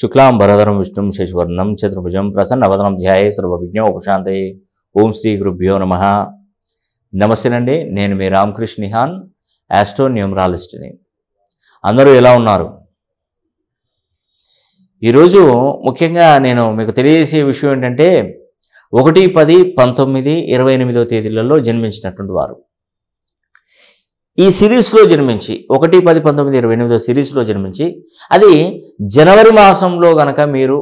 శుక్లాం భరధరం విష్ణుం శశివర్ణం చతుర్భుజం ప్రసన్నవదనం ధ్యాయ సర్వవిజ్ఞ ఉపశాంతి ఓం శ్రీ గురుభ్యో నమ నమస్తేనండి నేను మీ రామకృష్ణ నిహాన్ ఆస్ట్రోన్యూమరాలిస్ట్ని అందరూ ఎలా ఉన్నారు ఈరోజు ముఖ్యంగా నేను మీకు తెలియజేసే విషయం ఏంటంటే ఒకటి పది పంతొమ్మిది ఇరవై ఎనిమిదో తేదీలలో జన్మించినటువంటి వారు ఈ సిరీస్లో జన్మించి ఒకటి పది పంతొమ్మిది ఇరవై ఎనిమిదో సిరీస్లో జన్మించి అది జనవరి మాసంలో గనక మీరు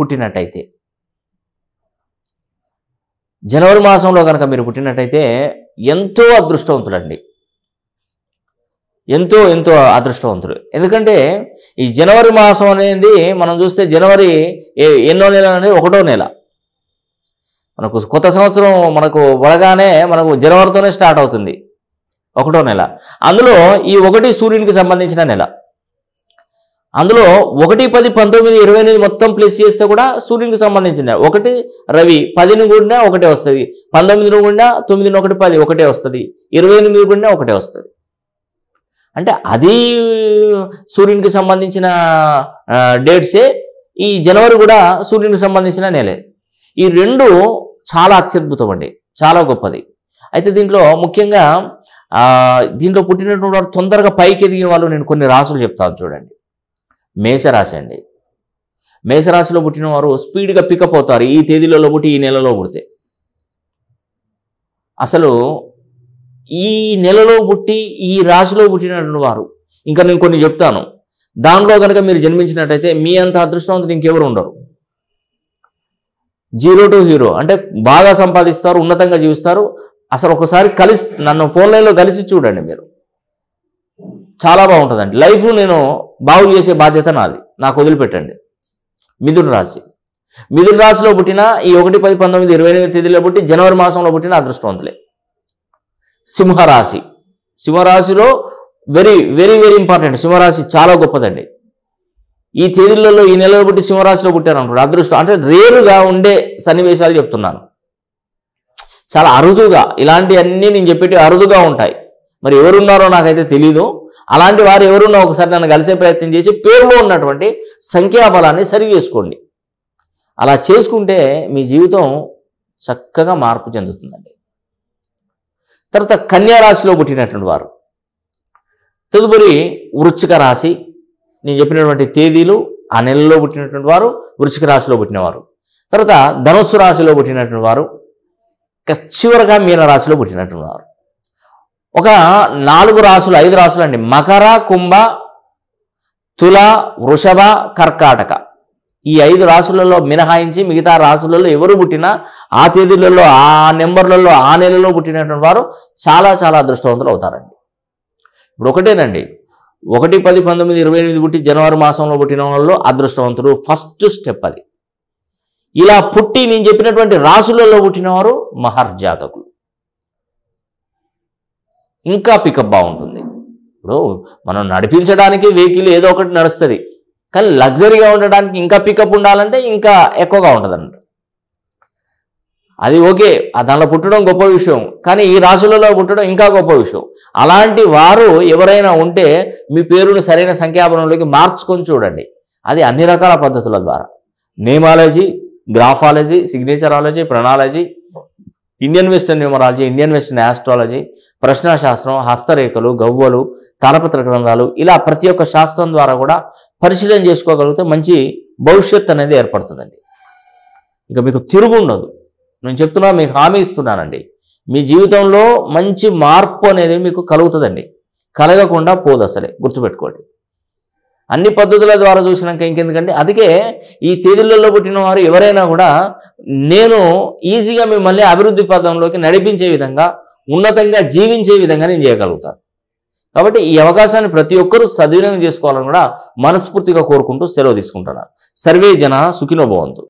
పుట్టినట్టయితే జనవరి మాసంలో కనుక మీరు పుట్టినట్టయితే ఎంతో అదృష్టవంతులండి ఎంతో ఎంతో అదృష్టవంతుడు ఎందుకంటే ఈ జనవరి మాసం అనేది మనం చూస్తే జనవరి ఏ ఎన్నో నెల అనేది ఒకటో నెల మనకు కొత్త సంవత్సరం మనకు వడగానే మనకు జనవరితోనే స్టార్ట్ అవుతుంది ఒకటో నెల అందులో ఈ ఒకటి సూర్యునికి సంబంధించిన నెల అందులో ఒకటి పది పంతొమ్మిది ఇరవై ఎనిమిది మొత్తం ప్లేస్ చేస్తే కూడా సూర్యునికి సంబంధించిన ఒకటి రవి పదిని గుండా ఒకటే వస్తుంది పంతొమ్మిదిని గుండా తొమ్మిదిని ఒకటి పది ఒకటే వస్తుంది ఇరవై ఎనిమిది గుండా ఒకటే వస్తుంది అంటే అది సూర్యునికి సంబంధించిన డేట్సే ఈ జనవరి కూడా సూర్యునికి సంబంధించిన నెలే ఈ రెండు చాలా అత్యద్భుతం అండి చాలా గొప్పది అయితే దీంట్లో ముఖ్యంగా దీంట్లో పుట్టినటువంటి వారు తొందరగా పైకి ఎదిగే వాళ్ళు నేను కొన్ని రాసులు చెప్తాను చూడండి మేషరాశి అండి మేషరాశిలో పుట్టిన వారు స్పీడ్గా పికప్ అవుతారు ఈ తేదీలలో పుట్టి ఈ నెలలో పుడితే అసలు ఈ నెలలో పుట్టి ఈ రాశిలో పుట్టినటువంటి వారు ఇంకా నేను కొన్ని చెప్తాను దానిలో కనుక మీరు జన్మించినట్టయితే మీ అంత అదృష్టవంతులు ఇంకెవరు ఉండరు జీరో టు హీరో అంటే బాగా సంపాదిస్తారు ఉన్నతంగా జీవిస్తారు అసలు ఒకసారి కలిసి నన్ను ఫోన్ లైన్లో కలిసి చూడండి మీరు చాలా బాగుంటుందండి లైఫ్ నేను బాగు చేసే బాధ్యత నాది నాకు వదిలిపెట్టండి మిథున రాశి మిథున రాశిలో పుట్టిన ఈ ఒకటి పది పంతొమ్మిది ఇరవై ఎనిమిది తేదీలో పుట్టి జనవరి మాసంలో పుట్టిన అదృష్టవంతులే సింహరాశి సింహరాశిలో వెరీ వెరీ వెరీ ఇంపార్టెంట్ సింహరాశి చాలా గొప్పదండి ఈ తేదీలలో ఈ నెలలో పుట్టి సింహరాశిలో పుట్టారు అనుకుంటారు అదృష్టం అంటే రేరుగా ఉండే సన్నివేశాలు చెప్తున్నాను చాలా అరుదుగా ఇలాంటివన్నీ నేను చెప్పేటి అరుదుగా ఉంటాయి మరి ఎవరున్నారో నాకైతే తెలీదు అలాంటి వారు ఎవరున్నా ఒకసారి నన్ను కలిసే ప్రయత్నం చేసి పేరులో ఉన్నటువంటి సంఖ్యాబలాన్ని సరి చేసుకోండి అలా చేసుకుంటే మీ జీవితం చక్కగా మార్పు చెందుతుందండి తర్వాత కన్యారాశిలో పుట్టినటువంటి వారు తదుపరి వృచ్చిక రాశి నేను చెప్పినటువంటి తేదీలు ఆ నెలలో పుట్టినటువంటి వారు వృచ్చిక రాశిలో పుట్టినవారు తర్వాత ధనుస్సు రాశిలో పుట్టినటువంటి వారు చివరగా మీనరాశిలో పుట్టినట్టున్నారు ఒక నాలుగు రాసులు ఐదు రాసులు అండి మకర కుంభ తుల వృషభ కర్కాటక ఈ ఐదు రాసులలో మినహాయించి మిగతా రాసులలో ఎవరు పుట్టినా ఆ తేదీలలో ఆ నెంబర్లలో ఆ నెలలో పుట్టినటువంటి వారు చాలా చాలా అదృష్టవంతులు అవుతారండి ఇప్పుడు ఒకటేనండి ఒకటి పది పంతొమ్మిది ఇరవై ఎనిమిది పుట్టి జనవరి మాసంలో పుట్టిన వాళ్ళు అదృష్టవంతులు ఫస్ట్ స్టెప్ అది ఇలా పుట్టి నేను చెప్పినటువంటి రాసులలో పుట్టినవారు మహర్జాతకులు ఇంకా పికప్ బాగుంటుంది ఇప్పుడు మనం నడిపించడానికి వెహికల్ ఏదో ఒకటి నడుస్తుంది కానీ లగ్జరీగా ఉండడానికి ఇంకా పికప్ ఉండాలంటే ఇంకా ఎక్కువగా ఉంటుంది అది ఓకే దానిలో పుట్టడం గొప్ప విషయం కానీ ఈ రాశులలో పుట్టడం ఇంకా గొప్ప విషయం అలాంటి వారు ఎవరైనా ఉంటే మీ పేరును సరైన సంఖ్యాపనంలోకి మార్చుకొని చూడండి అది అన్ని రకాల పద్ధతుల ద్వారా నేమాలజీ గ్రాఫాలజీ సిగ్నేచరాలజీ ప్రణాలజీ Indian western numerology Indian western astrology ప్రశ్నాశాస్త్రం హస్తరేఖలు గవ్వలు తాళపత్ర గ్రంథాలు ఇలా ప్రతి ఒక్క శాస్త్రం ద్వారా కూడా పరిశీలన చేసుకోగలిగితే మంచి భవిష్యత్ అనేది ఏర్పడుతుందండి ఇక మీకు తిరుగు ఉండదు నేను చెప్తున్నా మీకు హామీ ఇస్తున్నానండి మీ జీవితంలో మంచి మార్పు అనేది మీకు కలుగుతుందండి కలగకుండా పోదు అసలే గుర్తుపెట్టుకోండి అన్ని పద్ధతుల ద్వారా చూసినాక ఇంకెందుకంటే అందుకే ఈ తేదీలలో పుట్టిన వారు ఎవరైనా కూడా నేను ఈజీగా మిమ్మల్ని అభివృద్ధి పదంలోకి నడిపించే విధంగా ఉన్నతంగా జీవించే విధంగా నేను చేయగలుగుతాను కాబట్టి ఈ అవకాశాన్ని ప్రతి ఒక్కరూ సద్వినియోగం చేసుకోవాలని కూడా మనస్ఫూర్తిగా కోరుకుంటూ సెలవు తీసుకుంటున్నాను సర్వే జన సుఖినోభవంతు